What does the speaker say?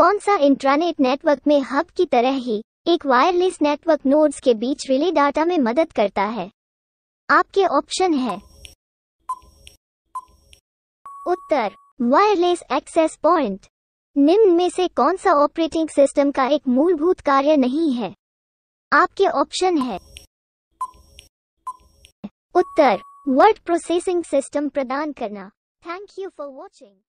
कौन सा intranet network में हब की तरह ही एक वायरलेस नेटवर्क नोड्स के बीच रिले डाटा में मदद करता है आपके ऑप्शन है उत्तर वायरलेस एक्सेस पॉइंट निम्न में से कौन सा ऑपरेटिंग सिस्टम का एक मूलभूत कार्य नहीं है आपके ऑप्शन है उत्तर वर्ड प्रोसेसिंग सिस्टम प्रदान करना थैंक यू फॉर वॉचिंग